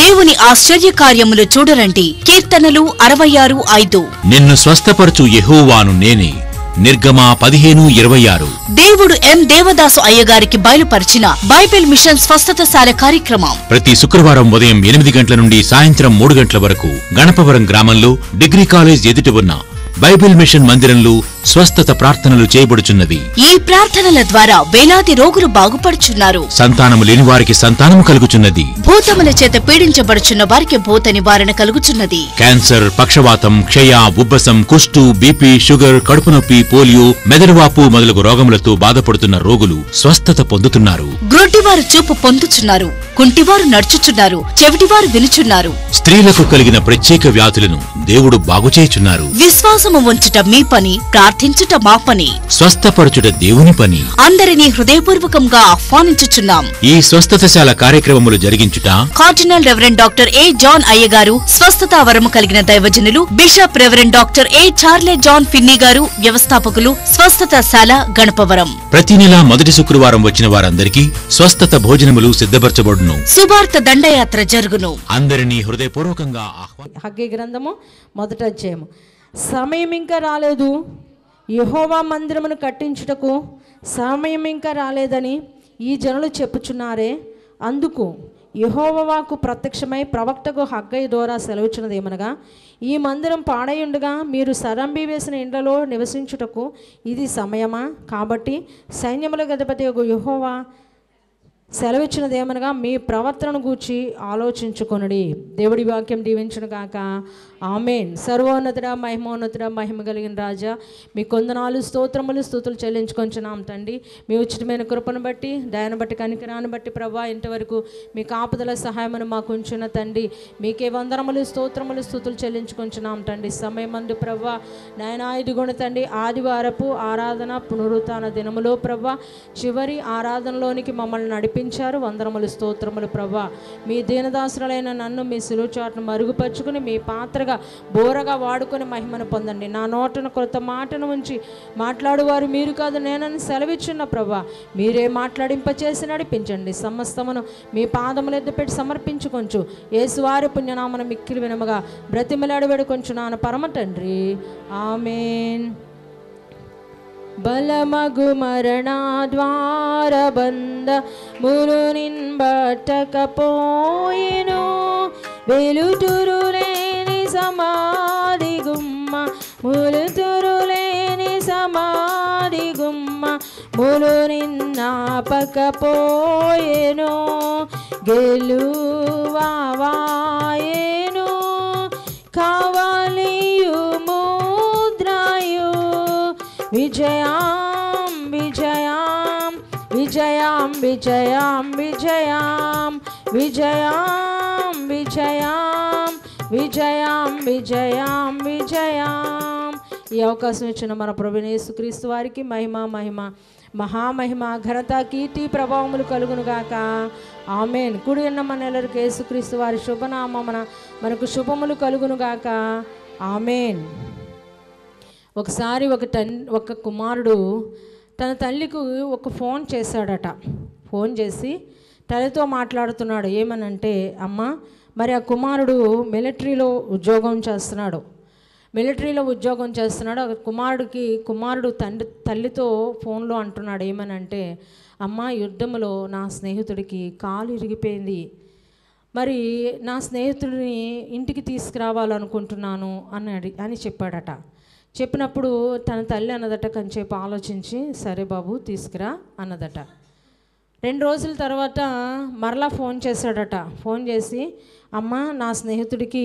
దేవుని ఆశ్చర్య కార్యములు చూడరండి కీర్తనలు అరవై ఆరు ఐదు నిన్ను స్వస్థపరచు యహోవాను నేనే నిర్గమా పదిహేను ఇరవై ఆరు దేవుడు ఎం దేవదాసు అయ్యగారికి బయలుపరిచిన బైబిల్ మిషన్ స్వస్థత శాల కార్యక్రమం ప్రతి శుక్రవారం ఉదయం ఎనిమిది గంటల నుండి సాయంత్రం మూడు గంటల వరకు గణపవరం గ్రామంలో డిగ్రీ కాలేజ్ ఎదుటి ఉన్న బైబిల్ మిషన్ మందిరంలో స్వస్థత ప్రార్థనలు చేయబడుచున్నవి ఈ ప్రార్థనల ద్వారా వేలాది రోగులు బాగుపడుచున్నారు సంతానము లేని వారికి సంతానము కలుగుచున్నది భూతముల చేత పీడించబడుచున్న వారికి భూత నివారణ కలుగుచున్నది క్యాన్సర్ పక్షవాతం క్షయ ఉబ్బసం కుష్టు బీపీ షుగర్ కడుపు నొప్పి పోలియో మెదడువాపు మొదలగు రోగములతో బాధపడుతున్న రోగులు స్వస్థత పొందుతున్నారు గ్రొడ్డివారు చూపు పొందుచున్నారు కుంటివారు నడుచుచున్నారు చెవిటివారు వినుచున్నారు స్త్రీలకు కలిగిన ప్రత్యేక వ్యాధులను దేవుడు బాగుచేయుచున్నారు విశ్వాసము ఉంచుట మీ పని ప్రార్థించుట మా పని స్వస్థపరచుట దేవుని పని అందరినీ హృదయపూర్వకంగా ఆహ్వానించుచున్నాం ఈ స్వస్థతశాల కార్యక్రమములు జరిగించుట cardinal reverend doctor A John అయ్య గారు స్వస్థత వరము కలిగిన దైవజనులు bishop reverend doctor A Charlie John Finney గారు వ్యవస్థాపకులు స్వస్థతశాల గణపవరం ప్రతి నెల మొదటి శుక్రవారం వచ్చిన వారందరికీ స్వస్థత భోజనములు సిద్ధపరచబడును శుభార్త దండయాత్ర జరుగును అందరినీ హృదయపూర్వకంగా గ్రంథము మొదట సమయం ఇంకా రాలేదు యహోవా మందిరమును కట్టించుటకు సమయం ఇంకా రాలేదని ఈ జనులు చెప్పుచున్నారే అందుకు యహోవాకు ప్రత్యక్షమై ప్రవక్తకు హగ్గయ్య ద్వారా సెలవిచ్చినది ఏమనగా ఈ మందిరం పాడయుండగా మీరు సరంబి వేసిన ఇండ్లలో నివసించుటకు ఇది సమయమా కాబట్టి సైన్యముల గతపతి యహోవా సెలవిచ్చిన ఏమనగా మీ ప్రవర్తనను గూర్చి ఆలోచించుకొనుడి దేవుడి వాక్యం దీవించను కాక ఆమెన్ సర్వోన్నతుడ మహిమోన్నతుడ మహిమ కలిగిన రాజా మీ కొందనాలు స్తోత్రములు స్థుతులు చెల్లించుకొంచున్నాం తండ్రి మీ ఉచితమైన కృపను బట్టి దయను బట్టి కనికరాన్ని బట్టి ప్రభా ఇంతవరకు మీ కాపుదల సహాయమును మాకు ఉంచున్న తండ్రి మీకే వందనములు స్తోత్రములు స్థుతులు చెల్లించుకొంచున్నాం తండ్రి సమయమందు ప్రభా నాయన ఇదిగొని తండ్రి ఆదివారపు ఆరాధన పునరుత్న దినములో ప్రభా చివరి ఆరాధనలోనికి మమ్మల్ని నడిపి నడిపించారు వందరములు స్తోత్రములు ప్రభా మీ దీనదాసులైన నన్ను మీ సులుచాటును మరుగుపరుచుకుని మీ పాత్రగా బోరగా వాడుకొని మహిమను పొందండి నా నోటను కొత్త మాటను ఉంచి మాట్లాడువారు మీరు కాదు నేనని సెలవిచ్చున్న ప్రభా మీరే మాట్లాడింప చేసి నడిపించండి సమస్తమును మీ పాదముల ఎద్దు పెట్టి సమర్పించుకొంచు ఏసువారి పుణ్యనామను మిక్కిలి వినమగా బ్రతిమలాడి వేడుకొంచు నాన్న పరమ తండ్రి ఆమెన్ ಬಲಮಗು ಮರಣಾದ್ವಾರಬಂದ ಮುರುನಿನ್ ಬಟ್ಟಕಪೋಯಿನು వెలుతురులేని సమాధి గుమ్మ ములుతురులేని సమాధి గుమ్మ ములు నిన్నాపకపోయేను గెలువావా విజయాం విజయాం విజయాం విజయాం విజయాం విజయాం విజయాం విజయాం విజయాం విజయాం ఈ అవకాశం ఇచ్చిన మన ప్రభునేసుక్రీస్తు వారికి మహిమ మహిమ మహామహిమ ఘనత కీర్తి ప్రభావములు కలుగునుగాక ఆమెన్ కుడి ఉన్న మన ఎల్లరికి యేసుక్రీస్తు వారి మన మనకు శుభములు కలుగునుగాక ఆమెన్ ఒకసారి ఒక తన్ ఒక కుమారుడు తన తల్లికి ఒక ఫోన్ చేశాడట ఫోన్ చేసి తల్లితో మాట్లాడుతున్నాడు ఏమనంటే అమ్మ మరి ఆ కుమారుడు మిలిటరీలో ఉద్యోగం చేస్తున్నాడు మిలిటరీలో ఉద్యోగం చేస్తున్నాడు కుమారుడికి కుమారుడు తండ్రి తల్లితో ఫోన్లో అంటున్నాడు ఏమనంటే అమ్మ యుద్ధంలో నా స్నేహితుడికి కాలు ఇరిగిపోయింది మరి నా స్నేహితుడిని ఇంటికి తీసుకురావాలనుకుంటున్నాను అని అని చెప్పాడట చెప్పినప్పుడు తన తల్లి అన్నదట కొంచెంసేపు ఆలోచించి సరే బాబు తీసుకురా అన్నదట రెండు రోజుల తర్వాత మరలా ఫోన్ చేశాడట ఫోన్ చేసి అమ్మ నా స్నేహితుడికి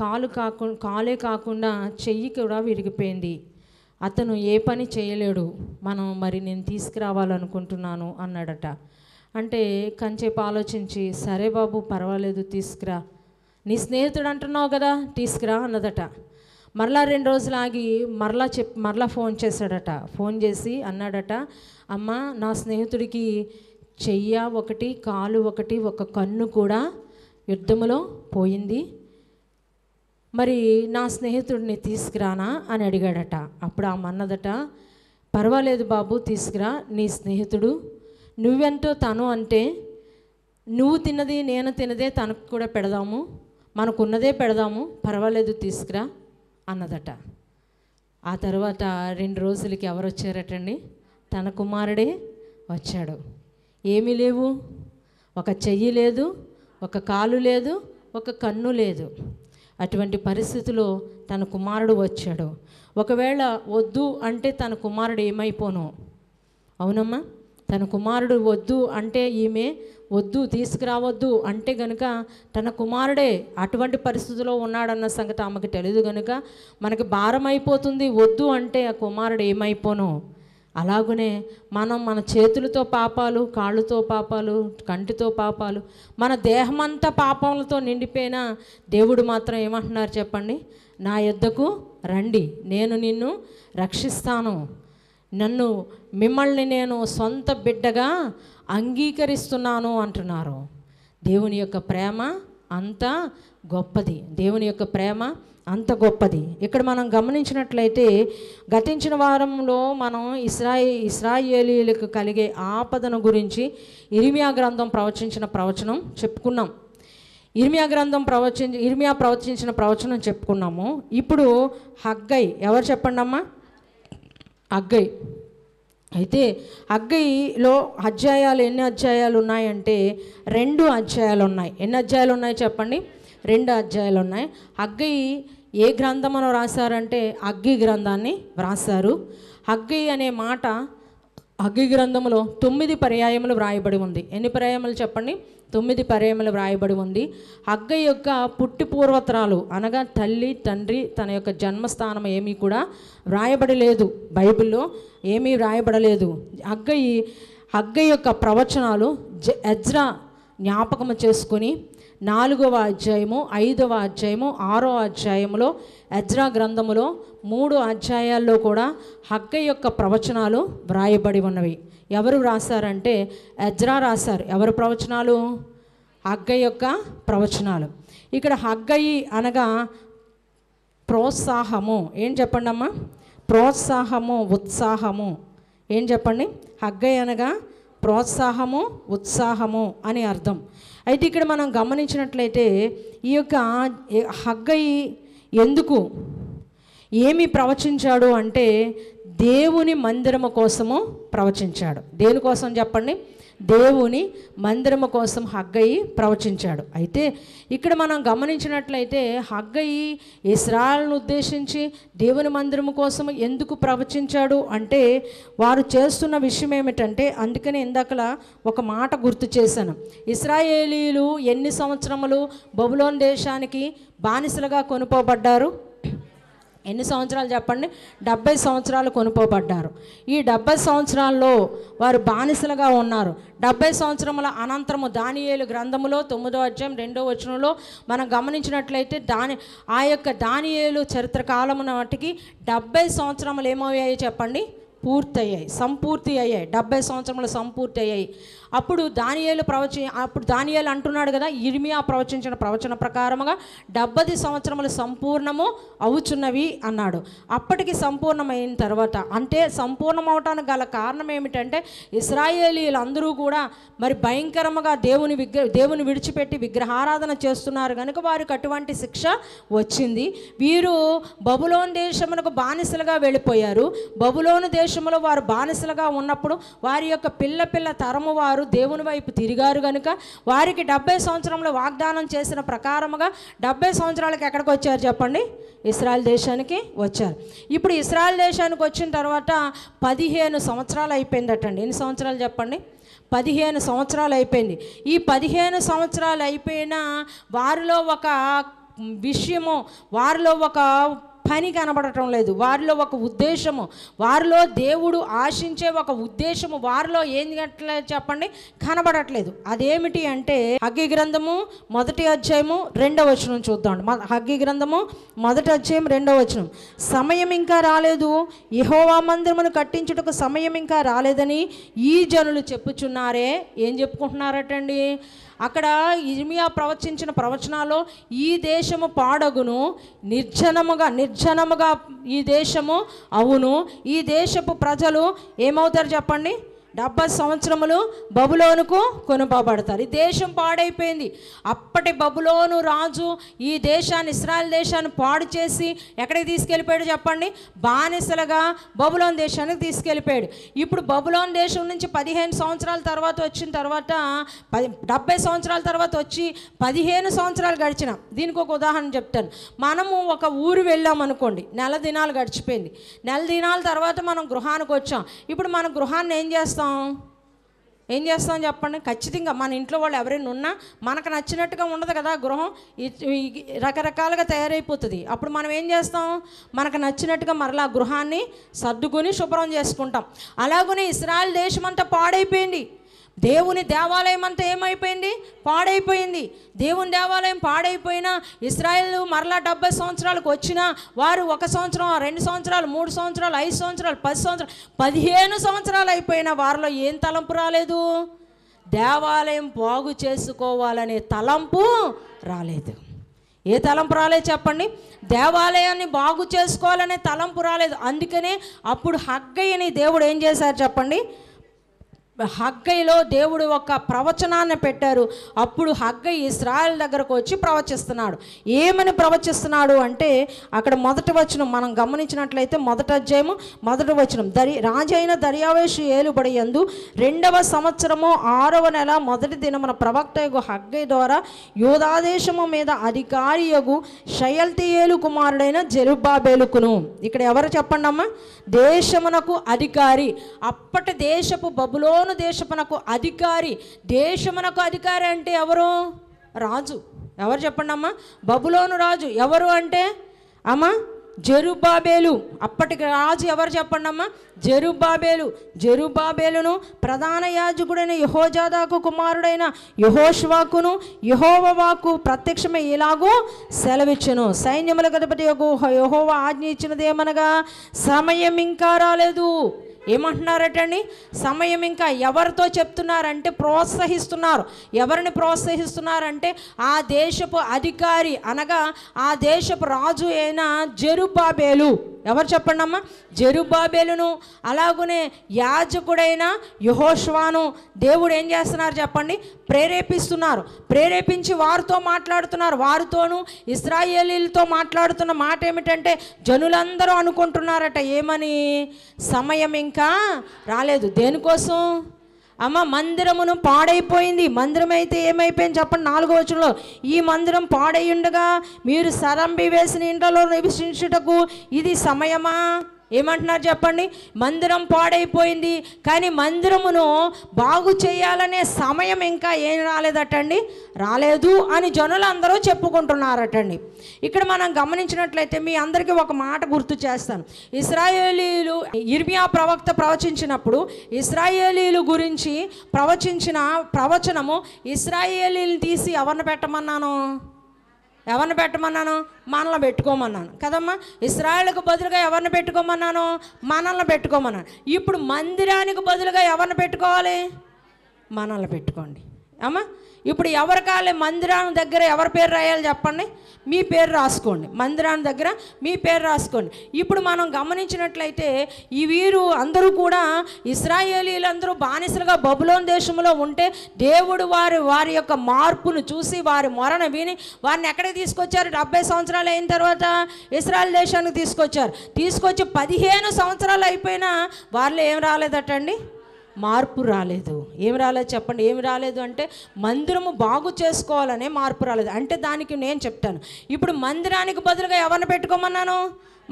కాలు కాకు కాలే కాకుండా చెయ్యి కూడా విరిగిపోయింది అతను ఏ పని చేయలేడు మనం మరి నేను తీసుకురావాలనుకుంటున్నాను అన్నాడట అంటే కంచేపు ఆలోచించి సరే బాబు పర్వాలేదు తీసుకురా నీ స్నేహితుడు అంటున్నావు కదా తీసుకురా అన్నదట మరలా రెండు రోజులు ఆగి మరలా చెప్ మరలా ఫోన్ చేశాడట ఫోన్ చేసి అన్నాడట అమ్మ నా స్నేహితుడికి చెయ్య ఒకటి కాలు ఒకటి ఒక కన్ను కూడా యుద్ధములో పోయింది మరి నా స్నేహితుడిని తీసుకురానా అని అడిగాడట అప్పుడు ఆమె అన్నదట పర్వాలేదు బాబు తీసుకురా నీ స్నేహితుడు నువ్వెంతో తను అంటే నువ్వు తిన్నది నేను తినదే తనకు కూడా పెడదాము మనకున్నదే పెడదాము పర్వాలేదు తీసుకురా అన్నదట ఆ తర్వాత రెండు రోజులకి ఎవరు వచ్చారటండి తన కుమారుడే వచ్చాడు ఏమీ లేవు ఒక చెయ్యి లేదు ఒక కాలు లేదు ఒక కన్ను లేదు అటువంటి పరిస్థితిలో తన కుమారుడు వచ్చాడు ఒకవేళ వద్దు అంటే తన కుమారుడు ఏమైపోను అవునమ్మా తన కుమారుడు వద్దు అంటే ఈమె వద్దు తీసుకురావద్దు అంటే గనుక తన కుమారుడే అటువంటి పరిస్థితిలో ఉన్నాడన్న సంగతి ఆమెకు తెలియదు గనుక మనకి భారం అయిపోతుంది వద్దు అంటే ఆ కుమారుడు ఏమైపోను అలాగునే మనం మన చేతులతో పాపాలు కాళ్ళతో పాపాలు కంటితో పాపాలు మన దేహమంతా పాపములతో నిండిపోయిన దేవుడు మాత్రం ఏమంటున్నారు చెప్పండి నా యుద్ధకు రండి నేను నిన్ను రక్షిస్తాను నన్ను మిమ్మల్ని నేను సొంత బిడ్డగా అంగీకరిస్తున్నాను అంటున్నారు దేవుని యొక్క ప్రేమ అంత గొప్పది దేవుని యొక్క ప్రేమ అంత గొప్పది ఇక్కడ మనం గమనించినట్లయితే గతించిన వారంలో మనం ఇస్రాయి ఇస్రాయేలీలకు కలిగే ఆపదను గురించి ఇరిమియా గ్రంథం ప్రవచించిన ప్రవచనం చెప్పుకున్నాం ఇర్మియా గ్రంథం ప్రవచించి ఇర్మియా ప్రవచించిన ప్రవచనం చెప్పుకున్నాము ఇప్పుడు హగ్గై ఎవరు చెప్పండి అమ్మా హగ్గై అయితే అగ్గయిలో అధ్యాయాలు ఎన్ని అధ్యాయాలు ఉన్నాయంటే రెండు అధ్యాయాలు ఉన్నాయి ఎన్ని అధ్యాయాలు ఉన్నాయి చెప్పండి రెండు అధ్యాయాలు ఉన్నాయి అగ్గయి ఏ గ్రంథమనో రాశారంటే అగ్గి గ్రంథాన్ని వ్రాసారు అగ్గయి అనే మాట అగ్గి గ్రంథంలో తొమ్మిది పర్యాయములు వ్రాయబడి ఉంది ఎన్ని పర్యాయములు చెప్పండి తొమ్మిది పర్యాయములు వ్రాయబడి ఉంది అగ్గ యొక్క పుట్టి పూర్వత్రాలు అనగా తల్లి తండ్రి తన యొక్క జన్మస్థానం ఏమీ కూడా వ్రాయబడలేదు బైబిల్లో ఏమీ వ్రాయబడలేదు అగ్గయి అగ్గ యొక్క ప్రవచనాలు ఎజ్రా జ్ఞాపకం చేసుకొని నాలుగవ అధ్యాయము ఐదవ అధ్యాయము ఆరో అధ్యాయములో అజ్రా గ్రంథములో మూడు అధ్యాయాల్లో కూడా హగ్గ యొక్క ప్రవచనాలు వ్రాయబడి ఉన్నవి ఎవరు రాశారంటే అజ్రా రాశారు ఎవరు ప్రవచనాలు హగ్గ యొక్క ప్రవచనాలు ఇక్కడ హగ్గయి అనగా ప్రోత్సాహము ఏం చెప్పండి అమ్మా ప్రోత్సాహము ఉత్సాహము ఏం చెప్పండి హగ్గయి అనగా ప్రోత్సాహము ఉత్సాహము అని అర్థం అయితే ఇక్కడ మనం గమనించినట్లయితే ఈ యొక్క హగ్గయి ఎందుకు ఏమి ప్రవచించాడు అంటే దేవుని మందిరము కోసము ప్రవచించాడు దేనికోసం చెప్పండి దేవుని మందిరము కోసం హగ్గయి ప్రవచించాడు అయితే ఇక్కడ మనం గమనించినట్లయితే హగ్గయి ఇస్రాయల్ను ఉద్దేశించి దేవుని మందిరము కోసం ఎందుకు ప్రవచించాడు అంటే వారు చేస్తున్న విషయం ఏమిటంటే అందుకనే ఇందాకలా ఒక మాట గుర్తు చేశాను ఇస్రాయేలీలు ఎన్ని సంవత్సరములు బబులోన్ దేశానికి బానిసలుగా కొనుకోబడ్డారు ఎన్ని సంవత్సరాలు చెప్పండి డెబ్బై సంవత్సరాలు కొనుపోబడ్డారు ఈ డెబ్బై సంవత్సరాల్లో వారు బానిసలుగా ఉన్నారు డెబ్బై సంవత్సరముల అనంతరము దానియేలు గ్రంథములో తొమ్మిదో అధ్యాయం రెండో వచనంలో మనం గమనించినట్లయితే దాని ఆ యొక్క దానియేలు చరిత్ర కాలమున వాటికి డెబ్బై సంవత్సరములు ఏమయ్యాయి చెప్పండి పూర్తయ్యాయి సంపూర్తి అయ్యాయి డెబ్బై సంవత్సరములు సంపూర్తి అయ్యాయి అప్పుడు దానియాలు ప్రవచ అప్పుడు దానియాలు అంటున్నాడు కదా ఇర్మియా ప్రవచించిన ప్రవచన ప్రకారముగా డెబ్బది సంవత్సరములు సంపూర్ణము అవుచున్నవి అన్నాడు అప్పటికి సంపూర్ణమైన తర్వాత అంటే సంపూర్ణం అవటానికి గల కారణం ఏమిటంటే ఇస్రాయేలీలందరూ కూడా మరి భయంకరముగా దేవుని విగ్ర దేవుని విడిచిపెట్టి విగ్రహారాధన చేస్తున్నారు కనుక వారికి అటువంటి శిక్ష వచ్చింది వీరు బబులోన్ దేశమునకు బానిసలుగా వెళ్ళిపోయారు బబులోను దేశంలో వారు బానిసలుగా ఉన్నప్పుడు వారి యొక్క పిల్ల పిల్ల తరము వారు దేవుని వైపు తిరిగారు కనుక వారికి డెబ్బై సంవత్సరంలో వాగ్దానం చేసిన ప్రకారముగా డెబ్బై సంవత్సరాలకు ఎక్కడికి వచ్చారు చెప్పండి ఇస్రాయల్ దేశానికి వచ్చారు ఇప్పుడు ఇస్రాయల్ దేశానికి వచ్చిన తర్వాత పదిహేను సంవత్సరాలు అయిపోయిందటండి ఎన్ని సంవత్సరాలు చెప్పండి పదిహేను సంవత్సరాలు అయిపోయింది ఈ పదిహేను సంవత్సరాలు అయిపోయినా వారిలో ఒక విషయము వారిలో ఒక పని కనబడటం లేదు వారిలో ఒక ఉద్దేశము వారిలో దేవుడు ఆశించే ఒక ఉద్దేశము వారిలో ఏం చెప్పండి కనబడట్లేదు అదేమిటి అంటే హగ్గి గ్రంథము మొదటి అధ్యాయము రెండవ వచనం చూద్దాం హగ్గి గ్రంథము మొదటి అధ్యాయం రెండవ వచనం సమయం ఇంకా రాలేదు యహోవా మందిరమును కట్టించుటకు సమయం ఇంకా రాలేదని ఈ జనులు చెప్పుచున్నారే ఏం చెప్పుకుంటున్నారటండి అక్కడ ఇర్మియా ప్రవచించిన ప్రవచనాలు ఈ దేశము పాడగును నిర్జనముగా నిర్జనముగా ఈ దేశము అవును ఈ దేశపు ప్రజలు ఏమవుతారు చెప్పండి డెబ్బై సంవత్సరములు బబులోనుకు కొనుపబడతారు ఈ దేశం పాడైపోయింది అప్పటి బబులోను రాజు ఈ దేశాన్ని ఇస్రాయల్ దేశాన్ని పాడు చేసి ఎక్కడికి తీసుకెళ్ళిపోయాడు చెప్పండి బానిసలుగా బబులోన్ దేశానికి తీసుకెళ్ళిపోయాడు ఇప్పుడు బబులోన్ దేశం నుంచి పదిహేను సంవత్సరాల తర్వాత వచ్చిన తర్వాత పది డెబ్బై సంవత్సరాల తర్వాత వచ్చి పదిహేను సంవత్సరాలు గడిచిన దీనికి ఒక ఉదాహరణ చెప్తాను మనము ఒక ఊరు వెళ్ళాం అనుకోండి నెల దినాలు గడిచిపోయింది నెల దినాల తర్వాత మనం గృహానికి వచ్చాం ఇప్పుడు మన గృహాన్ని ఏం చేస్తాం చేస్తాం ఏం చేస్తాం చెప్పండి ఖచ్చితంగా మన ఇంట్లో వాళ్ళు ఎవరైనా ఉన్నా మనకు నచ్చినట్టుగా ఉండదు కదా గృహం రకరకాలుగా తయారైపోతుంది అప్పుడు మనం ఏం చేస్తాం మనకు నచ్చినట్టుగా మరలా గృహాన్ని సర్దుకుని శుభ్రం చేసుకుంటాం అలాగనే ఇస్రాయల్ దేశం అంతా పాడైపోయింది దేవుని దేవాలయం అంతా ఏమైపోయింది పాడైపోయింది దేవుని దేవాలయం పాడైపోయినా ఇస్రాయల్ మరలా డెబ్బై సంవత్సరాలకు వచ్చినా వారు ఒక సంవత్సరం రెండు సంవత్సరాలు మూడు సంవత్సరాలు ఐదు సంవత్సరాలు పది సంవత్సరాలు పదిహేను సంవత్సరాలు అయిపోయినా వారిలో ఏం తలంపు రాలేదు దేవాలయం బాగు చేసుకోవాలనే తలంపు రాలేదు ఏ తలంపు రాలేదు చెప్పండి దేవాలయాన్ని బాగు చేసుకోవాలనే తలంపు రాలేదు అందుకనే అప్పుడు హగ్గయ్యని దేవుడు ఏం చేశారు చెప్పండి హగ్గైలో దేవుడు ఒక ప్రవచనాన్ని పెట్టారు అప్పుడు హగ్గై ఇస్రాయల్ దగ్గరకు వచ్చి ప్రవచిస్తున్నాడు ఏమని ప్రవచిస్తున్నాడు అంటే అక్కడ మొదటి వచనం మనం గమనించినట్లయితే మొదట అధ్యాయము మొదటి వచనం దరి రాజైన దర్యావేశ ఏలుబడి రెండవ సంవత్సరము ఆరవ నెల మొదటి దినమున ప్రవక్త హగ్గై ద్వారా యోధాదేశము మీద అధికారి యగు ఏలు కుమారుడైన జరుబాబేలుకును ఇక్కడ ఎవరు చెప్పండి అమ్మా దేశమునకు అధికారి అప్పటి దేశపు బబులో సీదోను దేశమునకు అధికారి దేశమునకు అధికారి అంటే ఎవరు రాజు ఎవరు చెప్పండి అమ్మా బబులోను రాజు ఎవరు అంటే అమ్మ జెరుబాబేలు అప్పటికి రాజు ఎవరు చెప్పండి అమ్మా జెరుబాబేలు జెరుబాబేలును ప్రధాన యాజకుడైన యహోజాదాకు కుమారుడైన యహోష్వాకును యహోవవాకు ప్రత్యక్షమే ఇలాగూ సెలవిచ్చును సైన్యముల గణపతి యహోవ ఆజ్ఞ ఏమనగా సమయం ఇంకా రాలేదు ఏమంటున్నారటండి సమయం ఇంకా ఎవరితో చెప్తున్నారంటే ప్రోత్సహిస్తున్నారు ఎవరిని ప్రోత్సహిస్తున్నారంటే ఆ దేశపు అధికారి అనగా ఆ దేశపు రాజు అయిన జెరుబాబేలు ఎవరు చెప్పండి అమ్మా జెరుబాబేలును అలాగునే యాజకుడైన యుహోష్వాను దేవుడు ఏం చేస్తున్నారు చెప్పండి ప్రేరేపిస్తున్నారు ప్రేరేపించి వారితో మాట్లాడుతున్నారు వారితోనూ ఇస్రాయేలీలతో మాట్లాడుతున్న మాట ఏమిటంటే జనులందరూ అనుకుంటున్నారట ఏమని సమయం ఇంకా ఇంకా రాలేదు దేనికోసం అమ్మ మందిరమును పాడైపోయింది మందిరం అయితే ఏమైపోయింది చెప్పండి నాలుగో వచనంలో ఈ మందిరం పాడై ఉండగా మీరు సరంబి వేసిన ఇంట్లో నివసించుటకు ఇది సమయమా ఏమంటున్నారు చెప్పండి మందిరం పాడైపోయింది కానీ మందిరమును బాగు చేయాలనే సమయం ఇంకా ఏం రాలేదటండి రాలేదు అని జనులు అందరూ చెప్పుకుంటున్నారటండి ఇక్కడ మనం గమనించినట్లయితే మీ అందరికీ ఒక మాట గుర్తు చేస్తాను ఇస్రాయేలీలు ఇర్మియా ప్రవక్త ప్రవచించినప్పుడు ఇస్రాయేలీలు గురించి ప్రవచించిన ప్రవచనము ఇస్రాయేలీలు తీసి ఎవరిని పెట్టమన్నాను ఎవరిని పెట్టమన్నాను మనల్ని పెట్టుకోమన్నాను కదమ్మా ఇస్రాయల్కి బదులుగా ఎవరిని పెట్టుకోమన్నాను మనల్ని పెట్టుకోమన్నాను ఇప్పుడు మందిరానికి బదులుగా ఎవరిని పెట్టుకోవాలి మనల్ని పెట్టుకోండి అమ్మా ఇప్పుడు ఎవరి కాలే మందిరాన్ని దగ్గర ఎవరి పేరు రాయాలి చెప్పండి మీ పేరు రాసుకోండి మందిరాన్ని దగ్గర మీ పేరు రాసుకోండి ఇప్పుడు మనం గమనించినట్లయితే ఈ వీరు అందరూ కూడా ఇస్రాయేలీలందరూ బానిసలుగా బబులోన్ దేశంలో ఉంటే దేవుడు వారి వారి యొక్క మార్పును చూసి వారి మొరణ విని వారిని ఎక్కడికి తీసుకొచ్చారు డెబ్బై సంవత్సరాలు అయిన తర్వాత ఇస్రాయల్ దేశానికి తీసుకొచ్చారు తీసుకొచ్చి పదిహేను సంవత్సరాలు అయిపోయినా వారిలో ఏం రాలేదటండి మార్పు రాలేదు ఏం రాలేదు చెప్పండి ఏమి రాలేదు అంటే మందిరము బాగు చేసుకోవాలనే మార్పు రాలేదు అంటే దానికి నేను చెప్తాను ఇప్పుడు మందిరానికి బదులుగా ఎవరిని పెట్టుకోమన్నాను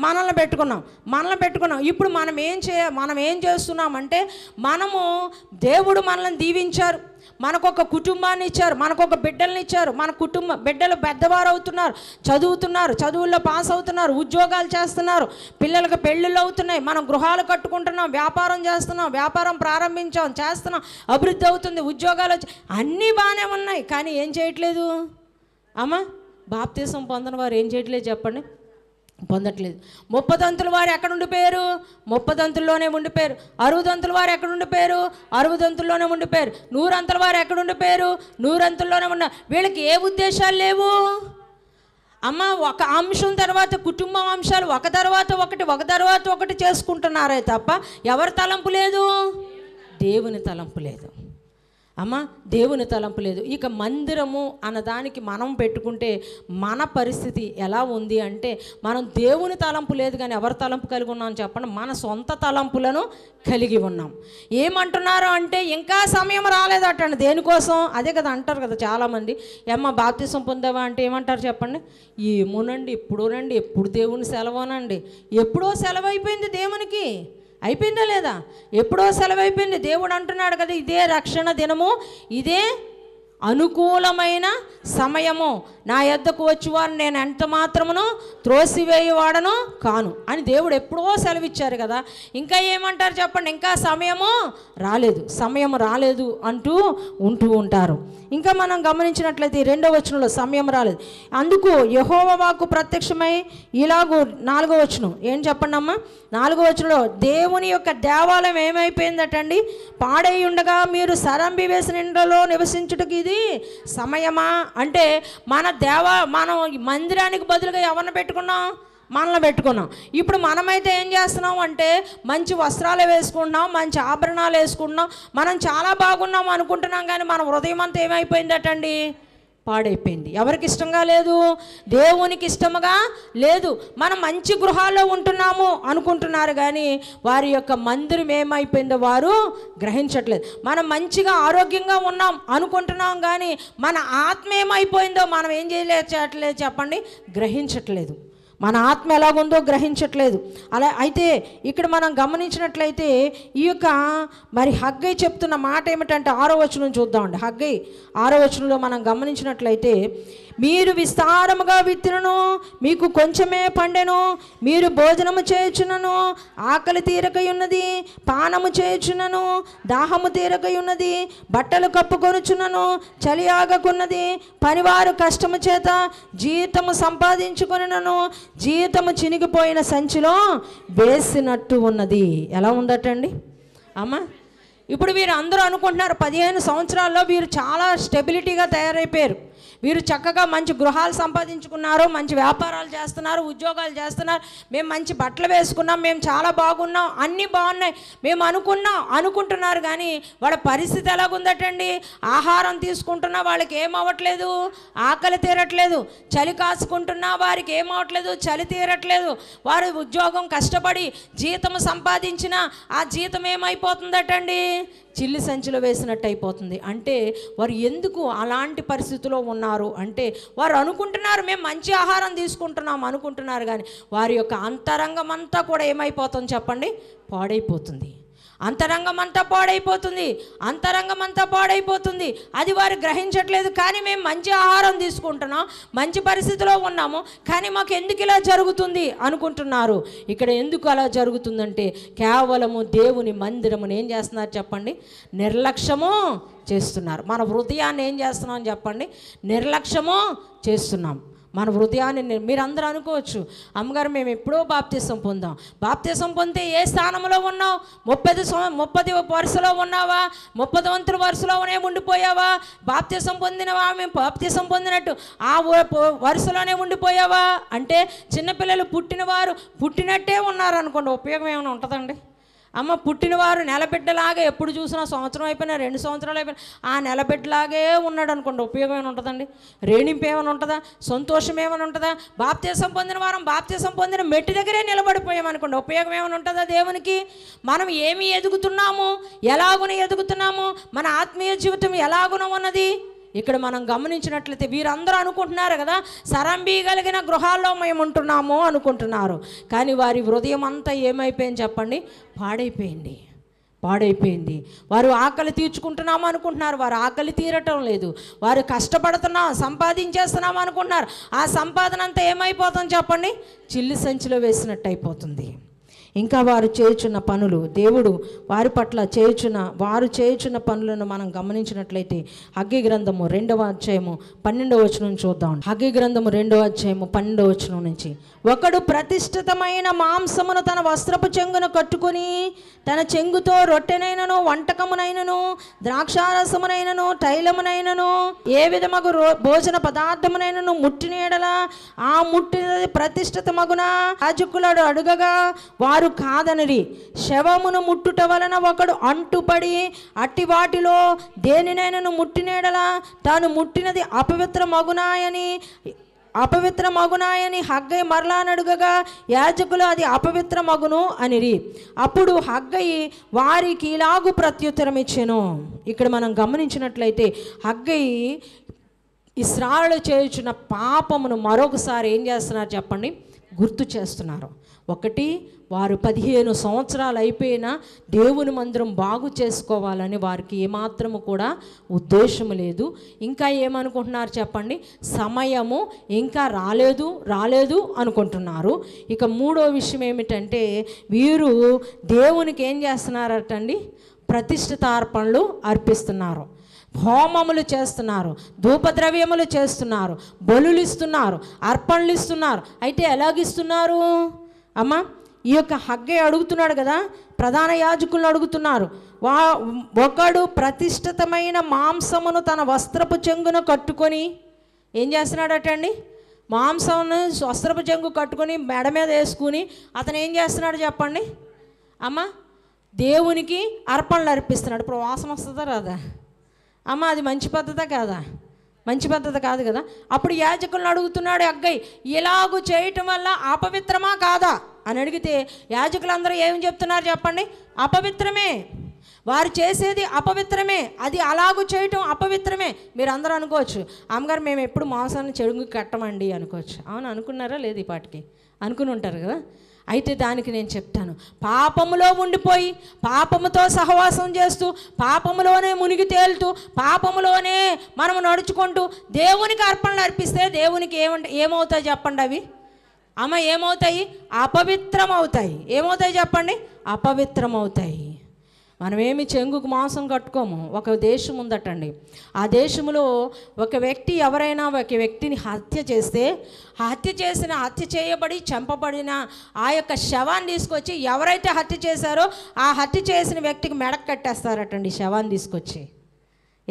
మనల్ని పెట్టుకున్నాం మనల్ని పెట్టుకున్నాం ఇప్పుడు మనం ఏం చేయ మనం ఏం చేస్తున్నామంటే మనము దేవుడు మనల్ని దీవించారు మనకొక కుటుంబాన్ని ఇచ్చారు మనకొక బిడ్డల్ని ఇచ్చారు మన కుటుంబ బిడ్డలు పెద్దవారు అవుతున్నారు చదువుతున్నారు చదువుల్లో పాస్ అవుతున్నారు ఉద్యోగాలు చేస్తున్నారు పిల్లలకు పెళ్ళిళ్ళు అవుతున్నాయి మనం గృహాలు కట్టుకుంటున్నాం వ్యాపారం చేస్తున్నాం వ్యాపారం ప్రారంభించాం చేస్తున్నాం అభివృద్ధి అవుతుంది ఉద్యోగాలు అన్నీ బాగానే ఉన్నాయి కానీ ఏం చేయట్లేదు అమ్మా బాప్తీసం పొందిన వారు ఏం చేయట్లేదు చెప్పండి పొందట్లేదు ముప్పదంతుల వారు ఎక్కడ ఉండిపోయారు ముప్పదంతుల్లోనే ఉండిపోయారు అరువుదంతుల వారు ఎక్కడ ఉండిపోయారు అరువుదంతుల్లోనే ఉండిపోయారు నూరంతుల వారు ఎక్కడ ఉండిపోయారు నూరంతుల్లోనే ఉన్న వీళ్ళకి ఏ ఉద్దేశాలు లేవు అమ్మ ఒక అంశం తర్వాత కుటుంబం అంశాలు ఒక తర్వాత ఒకటి ఒక తర్వాత ఒకటి చేసుకుంటున్నారే తప్ప ఎవరి తలంపు లేదు దేవుని తలంపు లేదు అమ్మ దేవుని తలంపు లేదు ఇక మందిరము అన్నదానికి మనం పెట్టుకుంటే మన పరిస్థితి ఎలా ఉంది అంటే మనం దేవుని తలంపు లేదు కానీ ఎవరి తలంపు కలిగి ఉన్నాం చెప్పండి మన సొంత తలంపులను కలిగి ఉన్నాం ఏమంటున్నారు అంటే ఇంకా సమయం రాలేదటండి దేనికోసం అదే కదా అంటారు కదా చాలామంది ఏమ్మ బాప్తిసం పొందావా అంటే ఏమంటారు చెప్పండి ఏమోనండి ఎప్పుడోనండి ఎప్పుడు దేవుని సెలవునండి ఎప్పుడో సెలవు అయిపోయింది దేవునికి అయిపోయిందా లేదా ఎప్పుడో సెలవు అయిపోయింది దేవుడు అంటున్నాడు కదా ఇదే రక్షణ దినము ఇదే అనుకూలమైన సమయము నా యొద్దకు వచ్చేవారు నేను ఎంత మాత్రమును త్రోసివేయవాడను కాను అని దేవుడు ఎప్పుడో సెలవిచ్చారు కదా ఇంకా ఏమంటారు చెప్పండి ఇంకా సమయము రాలేదు సమయం రాలేదు అంటూ ఉంటూ ఉంటారు ఇంకా మనం గమనించినట్లయితే రెండో వచనంలో సమయం రాలేదు అందుకు యహోవాకు ప్రత్యక్షమై ఇలాగూ నాలుగో వచనం ఏం చెప్పండి అమ్మా నాలుగో వచనంలో దేవుని యొక్క దేవాలయం ఏమైపోయిందటండి పాడై ఉండగా మీరు సరంబి వేసిన ఇండ్లలో నివసించుటకి ఇది సమయమా అంటే మన దేవ మనం మందిరానికి బదులుగా ఎవరిని పెట్టుకున్నాం మనల్ని పెట్టుకున్నాం ఇప్పుడు మనమైతే ఏం చేస్తున్నాం అంటే మంచి వస్త్రాలు వేసుకుంటున్నాం మంచి ఆభరణాలు వేసుకుంటున్నాం మనం చాలా బాగున్నాం అనుకుంటున్నాం కానీ మన హృదయం అంతా ఏమైపోయిందటండి పాడైపోయింది ఎవరికి ఇష్టంగా లేదు దేవునికి ఇష్టముగా లేదు మనం మంచి గృహాల్లో ఉంటున్నాము అనుకుంటున్నారు కానీ వారి యొక్క మందిరం ఏమైపోయిందో వారు గ్రహించట్లేదు మనం మంచిగా ఆరోగ్యంగా ఉన్నాం అనుకుంటున్నాం కానీ మన ఆత్మ ఏమైపోయిందో మనం ఏం చేయలే చెప్పండి గ్రహించట్లేదు మన ఆత్మ ఎలాగుందో గ్రహించట్లేదు అలా అయితే ఇక్కడ మనం గమనించినట్లయితే ఈ యొక్క మరి హగ్గై చెప్తున్న మాట ఏమిటంటే ఆరో వచనం చూద్దామండి హగ్గై ఆరో వచనంలో మనం గమనించినట్లయితే మీరు విస్తారముగా విత్తినను మీకు కొంచెమే పండెను మీరు భోజనము చేయుచునను ఆకలి తీరకయున్నది పానము చేయుచునను దాహము తీరకయున్నది బట్టలు కప్పుకొనుచున్నను చలి ఆగకున్నది పనివారు కష్టము చేత జీతము సంపాదించుకునను జీతము చినిగిపోయిన సంచిలో వేసినట్టు ఉన్నది ఎలా ఉందటండి అమ్మా ఇప్పుడు వీరు అందరూ అనుకుంటున్నారు పదిహేను సంవత్సరాల్లో వీరు చాలా స్టెబిలిటీగా తయారైపోయారు వీరు చక్కగా మంచి గృహాలు సంపాదించుకున్నారు మంచి వ్యాపారాలు చేస్తున్నారు ఉద్యోగాలు చేస్తున్నారు మేము మంచి బట్టలు వేసుకున్నాం మేము చాలా బాగున్నాం అన్నీ బాగున్నాయి మేము అనుకున్నాం అనుకుంటున్నారు కానీ వాళ్ళ పరిస్థితి ఎలాగుందటండి ఆహారం తీసుకుంటున్నా వాళ్ళకి ఏమవ్వట్లేదు ఆకలి తీరట్లేదు చలి కాసుకుంటున్నా వారికి ఏమవ్వట్లేదు చలి తీరట్లేదు వారు ఉద్యోగం కష్టపడి జీతం సంపాదించినా ఆ జీతం ఏమైపోతుందటండి చిల్లి సంచిలో వేసినట్టు అయిపోతుంది అంటే వారు ఎందుకు అలాంటి పరిస్థితిలో ఉన్నారు అంటే వారు అనుకుంటున్నారు మేము మంచి ఆహారం తీసుకుంటున్నాం అనుకుంటున్నారు కానీ వారి యొక్క అంతరంగం అంతా కూడా ఏమైపోతుంది చెప్పండి పాడైపోతుంది అంతరంగం అంతా పాడైపోతుంది అంతరంగం అంతా పాడైపోతుంది అది వారు గ్రహించట్లేదు కానీ మేము మంచి ఆహారం తీసుకుంటున్నాం మంచి పరిస్థితిలో ఉన్నాము కానీ మాకు ఎందుకు ఇలా జరుగుతుంది అనుకుంటున్నారు ఇక్కడ ఎందుకు అలా జరుగుతుందంటే కేవలము దేవుని మందిరము ఏం చేస్తున్నారు చెప్పండి నిర్లక్ష్యము చేస్తున్నారు మన హృదయాన్ని ఏం చేస్తున్నాం చెప్పండి నిర్లక్ష్యము చేస్తున్నాం మన హృదయాన్ని మీరందరూ అనుకోవచ్చు అమ్మగారు మేము ఎప్పుడో బాప్తీసం పొందాం బాప్తీసం పొందితే ఏ స్థానంలో ఉన్నావు ముప్పది ముప్పది వరుసలో ఉన్నావా ముప్పది వంతుల వరుసలోనే ఉండిపోయావా బాప్తీసం పొందినవా మేము బాప్తీసం పొందినట్టు ఆ వరుసలోనే ఉండిపోయావా అంటే చిన్నపిల్లలు పుట్టినవారు పుట్టినట్టే ఉన్నారనుకోండి ఉపయోగం ఏమైనా ఉంటుందండి అమ్మ పుట్టినవారు నెలబిడ్డలాగా ఎప్పుడు చూసినా సంవత్సరం అయిపోయినా రెండు సంవత్సరాలు అయిపోయినా ఆ నెలబిడ్డలాగే ఉన్నాడు అనుకోండి ఉపయోగం ఏమైనా ఉంటుందండి రేణింపు ఏమైనా ఉంటుందా సంతోషం ఏమైనా ఉంటుందా బాప్తీసం పొందిన వారం బాప్తీసం పొందిన మెట్టి దగ్గరే నిలబడిపోయామనుకోండి ఉపయోగం ఏమైనా ఉంటుందా దేవునికి మనం ఏమి ఎదుగుతున్నాము ఎలాగున ఎదుగుతున్నాము మన ఆత్మీయ జీవితం ఎలాగున ఉన్నది ఇక్కడ మనం గమనించినట్లయితే వీరందరూ అనుకుంటున్నారు కదా సరంబీ కలిగిన గృహాల్లో మేము ఉంటున్నాము అనుకుంటున్నారు కానీ వారి హృదయం అంతా ఏమైపోయింది చెప్పండి పాడైపోయింది పాడైపోయింది వారు ఆకలి తీర్చుకుంటున్నాము అనుకుంటున్నారు వారు ఆకలి తీరటం లేదు వారు కష్టపడుతున్నాం సంపాదించేస్తున్నాం అనుకుంటున్నారు ఆ సంపాదన అంతా ఏమైపోతుంది చెప్పండి చిల్లి సంచిలో వేసినట్టు అయిపోతుంది ఇంకా వారు చేయుచున్న పనులు దేవుడు వారి పట్ల చేయుచున్న వారు చేయుచున్న పనులను మనం గమనించినట్లయితే అగ్గి గ్రంథము రెండవ అధ్యాయము పన్నెండవ వచనం చూద్దాం అగ్గి గ్రంథము రెండవ అధ్యాయము పన్నెండవ వచనం నుంచి ఒకడు ప్రతిష్ఠితమైన మాంసమును తన వస్త్రపు చెంగును కట్టుకుని తన చెంగుతో రొట్టెనైనను వంటకమునైనను ద్రాక్షారసమునైనను తైలమునైనను ఏ విధమగు భోజన పదార్థమునైనను ముట్టినేడలా ఆ ముట్టినది మగున యాజకులాడు అడుగగా వారు వారు కాదనిరి శవమును ముట్టుట వలన ఒకడు అంటుపడి అట్టి వాటిలో దేనినైనను ముట్టినేడలా తాను ముట్టినది అపవిత్రమగునాయని అపవిత్రమగునాయని హగ్గయ్య మరలా నడుగగా యాజకులు అది అపవిత్రమగును అనిరి అప్పుడు హగ్గయ్య వారికి ఇలాగు ప్రత్యుత్తరం ఇచ్చాను ఇక్కడ మనం గమనించినట్లయితే హగ్గయి ఇస్రాయలు చేయించిన పాపమును మరొకసారి ఏం చేస్తున్నారు చెప్పండి గుర్తు చేస్తున్నారు ఒకటి వారు పదిహేను సంవత్సరాలు అయిపోయినా దేవుని మందిరం బాగు చేసుకోవాలని వారికి ఏమాత్రము కూడా ఉద్దేశం లేదు ఇంకా ఏమనుకుంటున్నారు చెప్పండి సమయము ఇంకా రాలేదు రాలేదు అనుకుంటున్నారు ఇక మూడో విషయం ఏమిటంటే వీరు దేవునికి ఏం చేస్తున్నారటండి ప్రతిష్ఠితార్పణలు అర్పిస్తున్నారు హోమములు చేస్తున్నారు ధూపద్రవ్యములు చేస్తున్నారు బలులు ఇస్తున్నారు అర్పణలు ఇస్తున్నారు అయితే ఎలాగిస్తున్నారు అమ్మా ఈ యొక్క హగ్గే అడుగుతున్నాడు కదా ప్రధాన యాజకులను అడుగుతున్నారు వా ఒకడు ప్రతిష్ఠితమైన మాంసమును తన వస్త్రపు చెంగును కట్టుకొని ఏం చేస్తున్నాడట అండి మాంసమును వస్త్రపు చెంగు కట్టుకొని మెడ మీద వేసుకుని అతను ఏం చేస్తున్నాడు చెప్పండి అమ్మ దేవునికి అర్పణలు అర్పిస్తున్నాడు ఇప్పుడు వాసన వస్తుందా రాదా అమ్మ అది మంచి పద్ధత కాదా మంచి పద్ధత కాదు కదా అప్పుడు యాజకులను అడుగుతున్నాడు అగ్గై ఇలాగూ చేయటం వల్ల అపవిత్రమా కాదా అని అడిగితే యాజకులందరూ ఏం చెప్తున్నారు చెప్పండి అపవిత్రమే వారు చేసేది అపవిత్రమే అది అలాగూ చేయటం అపవిత్రమే మీరు అందరూ అనుకోవచ్చు అమ్మగారు మేము ఎప్పుడు మాంసాన్ని చెడుగు కట్టమండి అనుకోవచ్చు అవును అనుకున్నారా లేదు ఈ పాటికి అనుకుని ఉంటారు కదా అయితే దానికి నేను చెప్తాను పాపములో ఉండిపోయి పాపముతో సహవాసం చేస్తూ పాపములోనే మునిగి తేలుతూ పాపములోనే మనము నడుచుకుంటూ దేవునికి అర్పణలు అర్పిస్తే దేవునికి ఏమంట ఏమవుతాయి చెప్పండి అవి అమ్మ ఏమవుతాయి అపవిత్రమవుతాయి ఏమవుతాయి చెప్పండి అపవిత్రమవుతాయి మనమేమి చెంగుకు మాంసం కట్టుకోము ఒక దేశం ఉందటండి ఆ దేశంలో ఒక వ్యక్తి ఎవరైనా ఒక వ్యక్తిని హత్య చేస్తే హత్య చేసిన హత్య చేయబడి చంపబడిన ఆ యొక్క శవాన్ని తీసుకొచ్చి ఎవరైతే హత్య చేశారో ఆ హత్య చేసిన వ్యక్తికి మెడక్ కట్టేస్తారటండి శవాన్ని తీసుకొచ్చి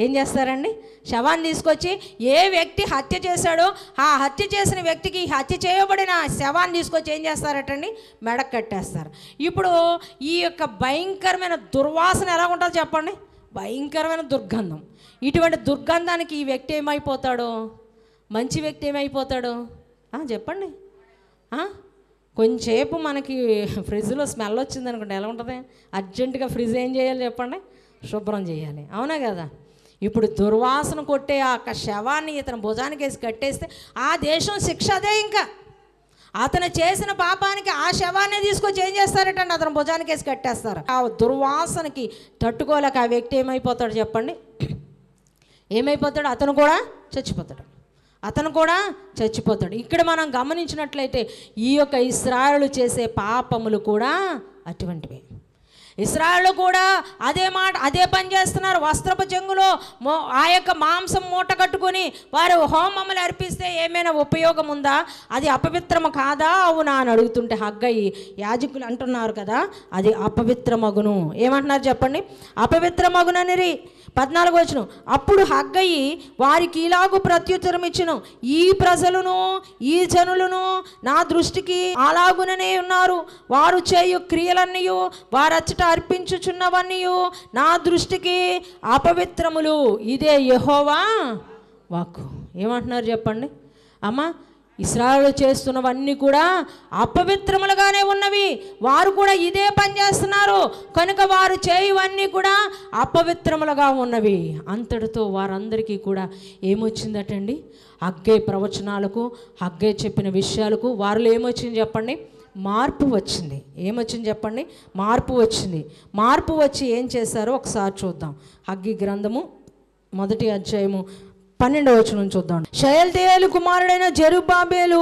ఏం చేస్తారండి శవాన్ని తీసుకొచ్చి ఏ వ్యక్తి హత్య చేశాడో ఆ హత్య చేసిన వ్యక్తికి హత్య చేయబడిన శవాన్ని తీసుకొచ్చి ఏం చేస్తారటండి మెడకు కట్టేస్తారు ఇప్పుడు ఈ యొక్క భయంకరమైన దుర్వాసన ఎలా ఉంటుందో చెప్పండి భయంకరమైన దుర్గంధం ఇటువంటి దుర్గంధానికి ఈ వ్యక్తి ఏమైపోతాడు మంచి వ్యక్తి ఏమైపోతాడు చెప్పండి కొంచెంసేపు మనకి ఫ్రిడ్జ్లో స్మెల్ వచ్చింది అనుకోండి ఎలా ఉంటుంది అర్జెంటుగా ఫ్రిడ్జ్ ఏం చేయాలి చెప్పండి శుభ్రం చేయాలి అవునా కదా ఇప్పుడు దుర్వాసన కొట్టే ఆ శవాన్ని ఇతను భుజానికి వేసి కట్టేస్తే ఆ దేశం శిక్ష అదే ఇంకా అతను చేసిన పాపానికి ఆ శవాన్ని తీసుకొచ్చి ఏం చేస్తారటండి అతను భుజానికి వేసి కట్టేస్తారు ఆ దుర్వాసనకి తట్టుకోలేక ఆ వ్యక్తి ఏమైపోతాడు చెప్పండి ఏమైపోతాడు అతను కూడా చచ్చిపోతాడు అతను కూడా చచ్చిపోతాడు ఇక్కడ మనం గమనించినట్లయితే ఈ యొక్క ఇస్రాయలు చేసే పాపములు కూడా అటువంటివి ఇస్రాయల్ కూడా అదే మాట అదే పని చేస్తున్నారు వస్త్రపు చెంగులో ఆ యొక్క మాంసం మూట కట్టుకుని వారు హోమములు అర్పిస్తే ఏమైనా ఉపయోగం ఉందా అది అపవిత్రము కాదా అవునా అని అడుగుతుంటే హగ్గయి యాజకులు అంటున్నారు కదా అది అపవిత్రమగును ఏమంటున్నారు చెప్పండి అపవిత్రమగునని పద్నాలుగు వచ్చిన అప్పుడు హగ్గయి వారికి ఇలాగు ప్రత్యుత్తరం ఇచ్చిన ఈ ప్రజలను ఈ జనులను నా దృష్టికి అలాగుననే ఉన్నారు వారు చేయు క్రియలన్నీ వారచ్చట అర్పించుచున్నవన్నీ నా దృష్టికి అపవిత్రములు ఇదే యహోవా వాక్కు ఏమంటున్నారు చెప్పండి అమ్మా ఇస్రాలు చేస్తున్నవన్నీ కూడా అపవిత్రములుగానే ఉన్నవి వారు కూడా ఇదే పని చేస్తున్నారు కనుక వారు చేయువన్నీ కూడా అపవిత్రములుగా ఉన్నవి అంతటితో వారందరికీ కూడా ఏమొచ్చిందటండి హగ్గే ప్రవచనాలకు అగ్గే చెప్పిన విషయాలకు వారిలో ఏమొచ్చింది చెప్పండి మార్పు వచ్చింది ఏమొచ్చింది చెప్పండి మార్పు వచ్చింది మార్పు వచ్చి ఏం చేశారో ఒకసారి చూద్దాం అగ్గి గ్రంథము మొదటి అధ్యాయము పన్నెండవ వచనం చూద్దాం శయల్తేలు కుమారుడైన జరుబాబేలు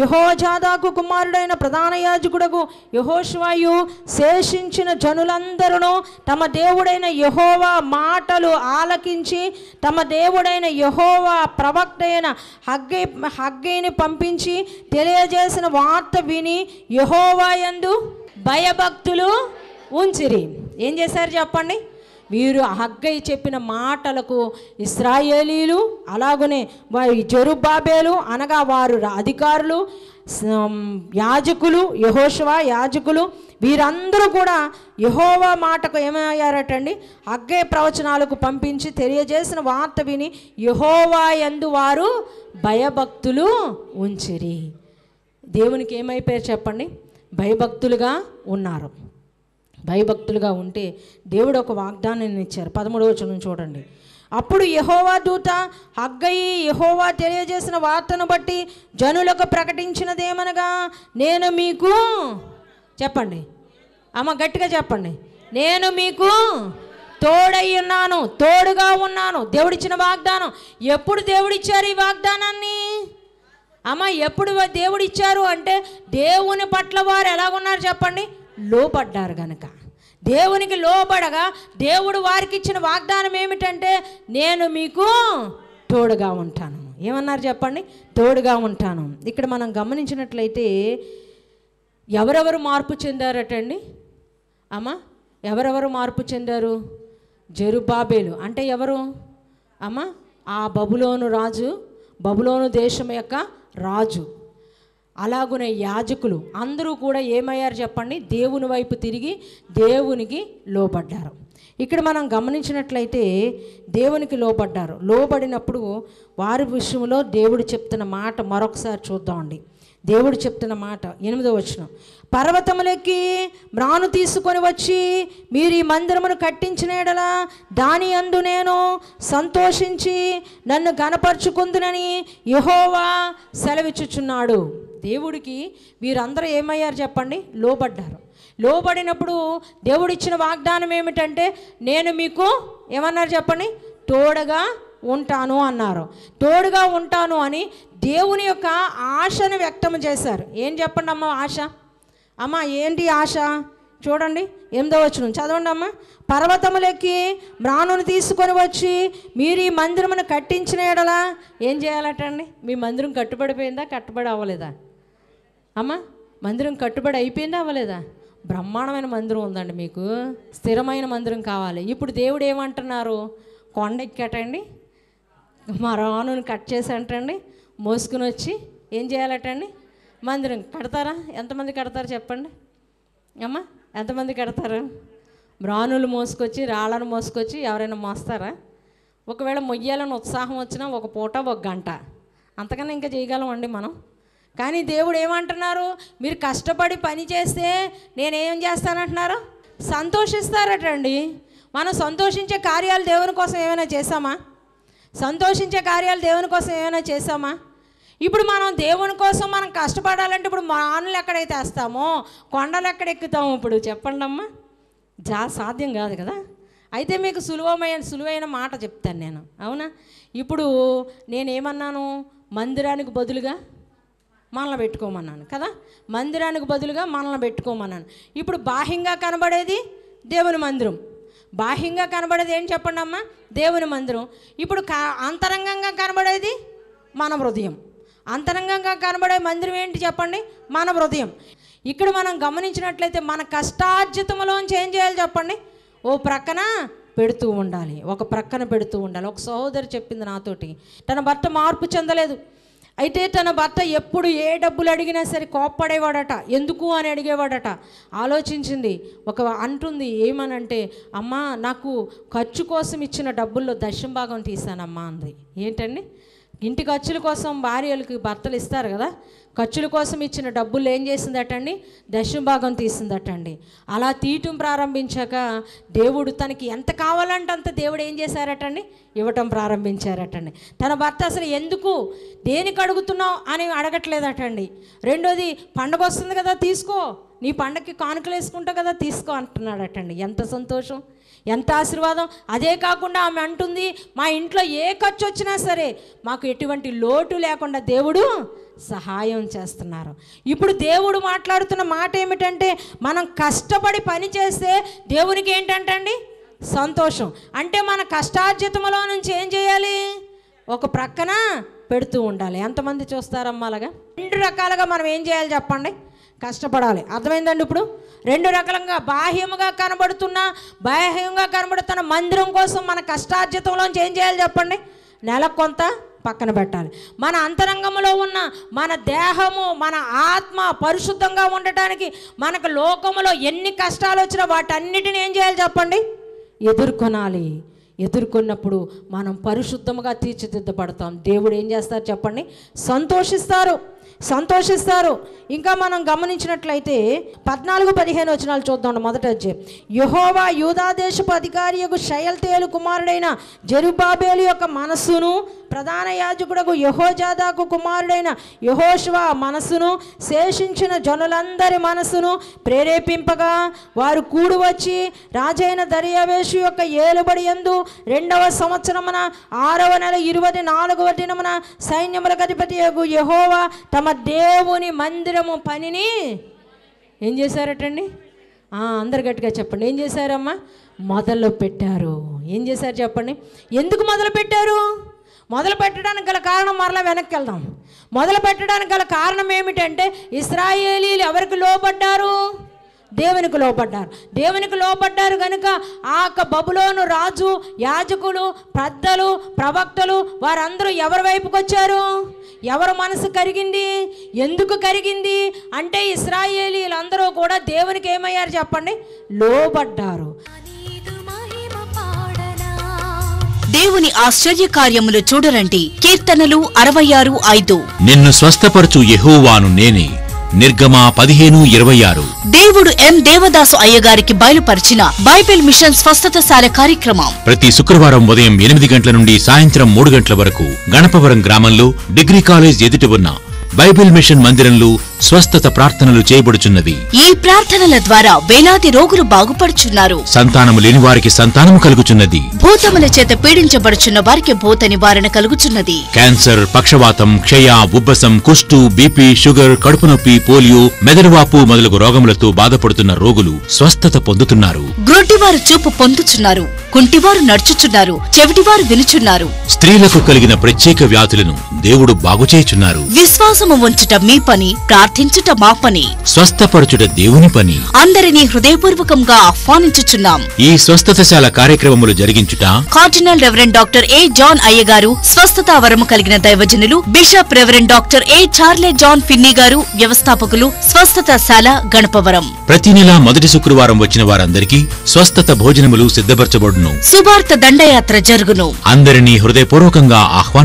యహోజాదాకు కుమారుడైన ప్రధాన యాజకుడకు యహోష్వాయు శేషించిన జనులందరూ తమ దేవుడైన యహోవా మాటలు ఆలకించి తమ దేవుడైన యహోవా ప్రవక్త అయిన హగ్గై హగ్గైని పంపించి తెలియజేసిన వార్త విని యహోవా ఎందు భయభక్తులు ఉంచిరి ఏం చేశారు చెప్పండి వీరు హగ్గై చెప్పిన మాటలకు ఇస్రాయేలీలు అలాగనే వారి జరుబాబేలు అనగా వారు అధికారులు యాజకులు యహోశవ యాజకులు వీరందరూ కూడా యహోవా మాటకు ఏమయ్యారటండి అగ్గే ప్రవచనాలకు పంపించి తెలియజేసిన వార్త విని యహోవా ఎందు వారు భయభక్తులు ఉంచిరి దేవునికి ఏమైపోయారు చెప్పండి భయభక్తులుగా ఉన్నారు భయభక్తులుగా ఉంటే దేవుడు ఒక వాగ్దానాన్ని ఇచ్చారు పదమూడవ వచనం చూడండి అప్పుడు యహోవా దూత హగ్గయి యహోవా తెలియజేసిన వార్తను బట్టి జనులకు ప్రకటించినదేమనగా నేను మీకు చెప్పండి అమ్మ గట్టిగా చెప్పండి నేను మీకు తోడై ఉన్నాను తోడుగా ఉన్నాను దేవుడిచ్చిన వాగ్దానం ఎప్పుడు దేవుడిచ్చారు ఈ వాగ్దానాన్ని అమ్మ ఎప్పుడు దేవుడిచ్చారు అంటే దేవుని పట్ల వారు ఎలాగున్నారు చెప్పండి లోపడ్డారు కనుక దేవునికి లోబడగా దేవుడు వారికి ఇచ్చిన వాగ్దానం ఏమిటంటే నేను మీకు తోడుగా ఉంటాను ఏమన్నారు చెప్పండి తోడుగా ఉంటాను ఇక్కడ మనం గమనించినట్లయితే ఎవరెవరు మార్పు చెందారటండి అమ్మా ఎవరెవరు మార్పు చెందారు జరుబాబేలు అంటే ఎవరు అమ్మా ఆ బబులోను రాజు బబులోను దేశం యొక్క రాజు అలాగునే యాజకులు అందరూ కూడా ఏమయ్యారు చెప్పండి దేవుని వైపు తిరిగి దేవునికి లోబడ్డారు ఇక్కడ మనం గమనించినట్లయితే దేవునికి లోబడ్డారు లోబడినప్పుడు వారి విషయంలో దేవుడు చెప్తున్న మాట మరొకసారి చూద్దామండి దేవుడు చెప్తున్న మాట ఎనిమిదో వచ్చిన పర్వతములెక్కి మ్రాను తీసుకొని వచ్చి మీరు ఈ మందిరమును కట్టించిన ఎడలా దాని అందు నేను సంతోషించి నన్ను గనపరుచుకుందునని యహోవా సెలవిచ్చుచున్నాడు దేవుడికి వీరందరూ ఏమయ్యారు చెప్పండి లోబడ్డారు లోబడినప్పుడు దేవుడిచ్చిన వాగ్దానం ఏమిటంటే నేను మీకు ఏమన్నారు చెప్పండి తోడగా ఉంటాను అన్నారు తోడుగా ఉంటాను అని దేవుని యొక్క ఆశను వ్యక్తం చేశారు ఏం చెప్పండి అమ్మ ఆశ అమ్మ ఏంటి ఆశ చూడండి ఎనిమిదో వచ్చిన చదవండి అమ్మ పర్వతములెక్కి మ్రాణును తీసుకొని వచ్చి మీరు ఈ మందిరమును కట్టించిన ఎడలా ఏం చేయాలటండి మీ మందిరం కట్టుబడిపోయిందా కట్టుబడి అవ్వలేదా అమ్మా మందిరం కట్టుబడి అయిపోయిందా అవ్వలేదా బ్రహ్మాండమైన మందిరం ఉందండి మీకు స్థిరమైన మందిరం కావాలి ఇప్పుడు దేవుడు ఏమంటున్నారు కొండ ఎక్కటండి మా రానుని కట్ చేసి అంటండి మోసుకుని వచ్చి ఏం చేయాలటండి మందిరం కడతారా ఎంతమంది కడతారు చెప్పండి అమ్మా ఎంతమంది కడతారు రాణులు మోసుకొచ్చి రాళ్ళను మోసుకొచ్చి ఎవరైనా మోస్తారా ఒకవేళ మొయ్యాలని ఉత్సాహం వచ్చినా ఒక పూట ఒక గంట అంతకన్నా ఇంకా చేయగలం అండి మనం కానీ దేవుడు ఏమంటున్నారు మీరు కష్టపడి పని చేస్తే నేనేం చేస్తానంటున్నారు సంతోషిస్తారటండి మనం సంతోషించే కార్యాలు దేవుని కోసం ఏమైనా చేసామా సంతోషించే కార్యాలు దేవుని కోసం ఏమైనా చేసామా ఇప్పుడు మనం దేవుని కోసం మనం కష్టపడాలంటే ఇప్పుడు మానులు ఎక్కడైతే వేస్తామో కొండలు ఎక్కడ ఎక్కుతాము ఇప్పుడు చెప్పండి అమ్మా జా సాధ్యం కాదు కదా అయితే మీకు సులువమైన సులువైన మాట చెప్తాను నేను అవునా ఇప్పుడు నేనేమన్నాను మందిరానికి బదులుగా మనలో పెట్టుకోమన్నాను కదా మందిరానికి బదులుగా మనల్ని పెట్టుకోమన్నాను ఇప్పుడు బాహ్యంగా కనబడేది దేవుని మందిరం బాహ్యంగా కనబడేది ఏం చెప్పండి అమ్మా దేవుని మందిరం ఇప్పుడు అంతరంగంగా కనబడేది మన హృదయం అంతరంగంగా కనబడే మందిరం ఏంటి చెప్పండి మన హృదయం ఇక్కడ మనం గమనించినట్లయితే మన కష్టార్జితంలోంచి ఏం చేయాలి చెప్పండి ఓ ప్రక్కన పెడుతూ ఉండాలి ఒక ప్రక్కన పెడుతూ ఉండాలి ఒక సహోదరి చెప్పింది నాతోటి తన భర్త మార్పు చెందలేదు అయితే తన భర్త ఎప్పుడు ఏ డబ్బులు అడిగినా సరే కోప్పడేవాడట ఎందుకు అని అడిగేవాడట ఆలోచించింది ఒక అంటుంది ఏమనంటే అమ్మా నాకు ఖర్చు కోసం ఇచ్చిన డబ్బుల్లో దశం భాగం తీశానమ్మా అంది ఏంటండి ఇంటి ఖర్చుల కోసం భార్యలకు భర్తలు ఇస్తారు కదా ఖర్చుల కోసం ఇచ్చిన డబ్బులు ఏం చేసిందటండి దశంభాగం భాగం తీసిందటండి అలా తీయటం ప్రారంభించాక దేవుడు తనకి ఎంత కావాలంటే అంత దేవుడు ఏం చేశారటండి ఇవ్వటం ప్రారంభించారటండి తన భర్త అసలు ఎందుకు దేనికి అడుగుతున్నావు అని అడగట్లేదటండి రెండోది పండగ వస్తుంది కదా తీసుకో నీ పండగకి కానుకలు వేసుకుంటావు కదా తీసుకో అంటున్నాడటండి ఎంత సంతోషం ఎంత ఆశీర్వాదం అదే కాకుండా ఆమె అంటుంది మా ఇంట్లో ఏ ఖర్చు వచ్చినా సరే మాకు ఎటువంటి లోటు లేకుండా దేవుడు సహాయం చేస్తున్నారు ఇప్పుడు దేవుడు మాట్లాడుతున్న మాట ఏమిటంటే మనం కష్టపడి పని చేస్తే దేవునికి ఏంటంటండి సంతోషం అంటే మన కష్టార్జితములో నుంచి ఏం చేయాలి ఒక ప్రక్కన పెడుతూ ఉండాలి ఎంతమంది చూస్తారమ్మా అలాగా రెండు రకాలుగా మనం ఏం చేయాలి చెప్పండి కష్టపడాలి అర్థమైందండి ఇప్పుడు రెండు రకాలుగా బాహ్యముగా కనబడుతున్న బాహ్యంగా కనబడుతున్న మందిరం కోసం మన కష్టార్జితంలోంచి ఏం చేయాలి చెప్పండి నెలకు కొంత పక్కన పెట్టాలి మన అంతరంగంలో ఉన్న మన దేహము మన ఆత్మ పరిశుద్ధంగా ఉండటానికి మనకు లోకములో ఎన్ని కష్టాలు వచ్చినా వాటన్నిటిని ఏం చేయాలి చెప్పండి ఎదుర్కొనాలి ఎదుర్కొన్నప్పుడు మనం పరిశుద్ధంగా తీర్చిదిద్దపడతాం దేవుడు ఏం చేస్తారు చెప్పండి సంతోషిస్తారు సంతోషిస్తారు ఇంకా మనం గమనించినట్లయితే పద్నాలుగు పదిహేను వచనాలు చూద్దాం మొదట వచ్చి యహోవా యూదాదేశపు అధికారి యొక్క శయల్తేలు కుమారుడైన జరుబాబేలు యొక్క మనస్సును ప్రధాన యాజకుడకు యహోజాదాకు కుమారుడైన యహోష్వా మనస్సును శేషించిన జనులందరి మనస్సును ప్రేరేపింపగా వారు కూడి వచ్చి రాజైన దర్యావేషు యొక్క ఏలుబడి ఎందు రెండవ సంవత్సరమున ఆరవ నెల ఇరవై నాలుగవ దినమున సైన్యములకు అధిపతి యహోవా తమ తమ దేవుని మందిరము పనిని ఏం చేశారటండి అందరు గట్టిగా చెప్పండి ఏం చేశారమ్మా మొదలు పెట్టారు ఏం చేశారు చెప్పండి ఎందుకు మొదలు పెట్టారు మొదలు పెట్టడానికి గల కారణం మరలా వెనక్కి వెళ్దాం మొదలు పెట్టడానికి గల కారణం ఏమిటంటే ఇస్రాయేలీలు ఎవరికి లోపడ్డారు దేవునికి లోపడ్డారు దేవునికి లోపడ్డారు కనుక ఆ యొక్క బబులోను రాజు యాజకులు పెద్దలు ప్రవక్తలు వారందరూ ఎవరి వైపుకి వచ్చారు ఎవరు మనసు కరిగింది ఎందుకు కరిగింది అంటే ఇస్రాయేలీలందరూ కూడా దేవునికి ఏమయ్యారు చెప్పండి లోబడ్డారు దేవుని ఆశ్చర్య కార్యములు చూడరండి కీర్తనలు అరవై ఆరు ఐదు నిన్ను స్వస్థపరచు యహోవాను నేనే నిర్గమ పదిహేను ఇరవై ఆరు దేవుడు ఎం దేవదాసు అయ్యగారికి బయలుపరిచిన బైబిల్ మిషన్ స్వస్థతశాల కార్యక్రమం ప్రతి శుక్రవారం ఉదయం ఎనిమిది గంటల నుండి సాయంత్రం మూడు గంటల వరకు గణపవరం గ్రామంలో డిగ్రీ కాలేజ్ ఎదుటి ఉన్న బైబిల్ మిషన్ మందిరంలో స్వస్థత ప్రార్థనలు చేయబడుచున్నవి ఈ ప్రార్థనల ద్వారా వేలాది రోగులు బాగుపడుచున్నారు సంతానము లేని వారికి సంతానము కలుగుచున్నది భూతముల చేత పీడించబడుచున్న వారికి భూత నివారణ కలుగుచున్నది క్యాన్సర్ పక్షవాతం క్షయ ఉబ్బసం కుష్టు బీపీ షుగర్ కడుపు నొప్పి పోలియో మెదడువాపు మొదలగు రోగములతో బాధపడుతున్న రోగులు స్వస్థత పొందుతున్నారు గ్రొడ్డివారు చూపు పొందుచున్నారు కుంటివారు నడుచుచున్నారు చెవిటివారు వినుచున్నారు స్త్రీలకు కలిగిన ప్రత్యేక వ్యాధులను దేవుడు బాగుచేయుచున్నారు విశ్వాసము ఉంచుట మీ పని ప్రార్థించుట మా పని స్వస్థపరచుట దేవుని పని అందరినీ హృదయపూర్వకంగా ఆహ్వానించుచున్నాం ఈ స్వస్థతశాల కార్యక్రమములు జరిగించుట cardinal reverend doctor A John అయ్య గారు స్వస్థత వరము కలిగిన దైవజనులు bishop reverend doctor A Charlie John Finney గారు వ్యవస్థాపకులు స్వస్థతశాల గణపవరం ప్రతి నెల మొదటి శుక్రవారం వచ్చిన వారందరికీ స్వస్థత భోజనములు సిద్ధపరచబడును శుభార్త దండయాత్ర జరుగును అందరినీ హృదయపూర్వకంగా ఆహ్వానించారు